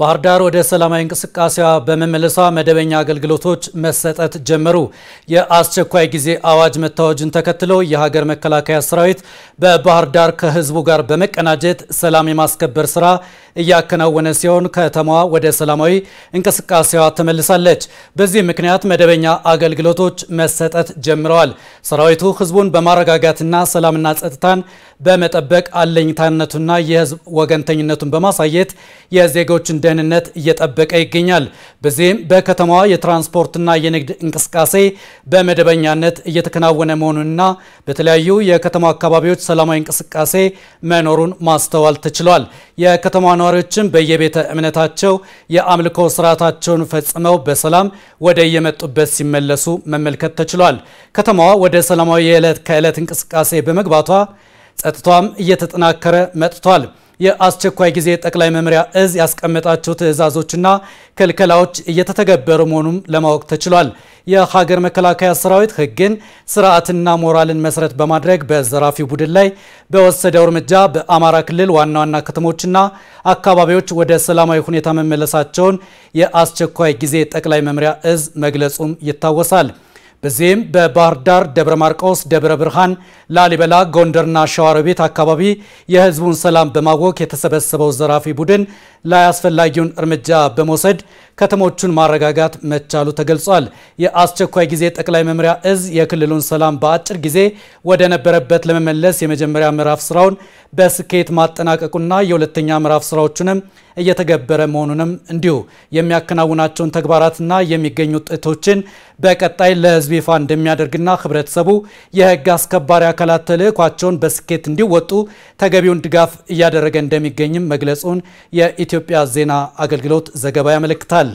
ባህር ዳር ወደ ሰላማዊ እንቅስቃሴዋ በመመለሷ መደበኛ አገልግሎቶች መሰጠት ጀመሩ። የአስቸኳይ ጊዜ አዋጅ መታወጅን ተከትሎ የሀገር መከላከያ ሰራዊት በባህር ዳር ከህዝቡ ጋር በመቀናጀት ሰላም የማስከበር ስራ እያከናወነ ሲሆን ከተማዋ ወደ ሰላማዊ እንቅስቃሴዋ ተመልሳለች። በዚህ ምክንያት መደበኛ አገልግሎቶች መሰጠት ጀምረዋል። ሰራዊቱ ህዝቡን በማረጋጋትና ሰላምና ጸጥታን በመጠበቅ አለኝታነቱና የህዝብ ወገንተኝነቱን በማሳየት የዜጎችን ደህንነት እየጠበቀ ይገኛል። በዚህም በከተማዋ የትራንስፖርትና የንግድ እንቅስቃሴ በመደበኛነት እየተከናወነ መሆኑንና በተለያዩ የከተማ አካባቢዎች ሰላማዊ እንቅስቃሴ መኖሩን ማስተዋል ተችሏል። የከተማ ነዋሪዎችም በየቤተ እምነታቸው የአምልኮ ስርዓታቸውን ፈጽመው በሰላም ወደ የመጡበት ሲመለሱ መመልከት ተችሏል። ከተማዋ ወደ ሰላማዊ የዕለት ከዕለት እንቅስቃሴ በመግባቷ ጸጥታዋም እየተጠናከረ መጥቷል። የአስቸኳይ ጊዜ ጠቅላይ መምሪያ እዝ ያስቀመጣቸው ትዕዛዞችና ክልከላዎች እየተተገበሩ መሆኑም ለማወቅ ተችሏል። የሀገር መከላከያ ሰራዊት ሕግን ስርዓትና ሞራልን መሰረት በማድረግ በዘራፊው ቡድን ላይ በወሰደው እርምጃ በአማራ ክልል ዋና ዋና ከተሞችና አካባቢዎች ወደ ሰላማዊ ሁኔታ መመለሳቸውን የአስቸኳይ ጊዜ ጠቅላይ መምሪያ እዝ መግለጹም ይታወሳል። በዚህም በባህር ዳር፣ ደብረ ማርቆስ፣ ደብረ ብርሃን፣ ላሊበላ፣ ጎንደርና ሸዋሮቢት አካባቢ የህዝቡን ሰላም በማወክ የተሰበሰበው ዘራፊ ቡድን ላይ አስፈላጊውን እርምጃ በመውሰድ ከተሞቹን ማረጋጋት መቻሉ ተገልጿል። የአስቸኳይ ጊዜ ጠቅላይ መምሪያ እዝ የክልሉን ሰላም በአጭር ጊዜ ወደ ነበረበት ለመመለስ የመጀመሪያ ምዕራፍ ስራውን በስኬት ማጠናቀቁና የሁለተኛ ምዕራፍ ስራዎቹንም እየተገበረ መሆኑንም እንዲሁ የሚያከናውናቸውን ተግባራትና የሚገኙ ውጤቶችን በቀጣይ ለህዝብ ይፋ እንደሚያደርግና ህብረተሰቡ የህግ አስከባሪ አካላት ተልእኳቸውን በስኬት እንዲወጡ ተገቢውን ድጋፍ እያደረገ እንደሚገኝም መግለጹን የኢትዮጵያ ዜና አገልግሎት ዘገባ ያመለክታል።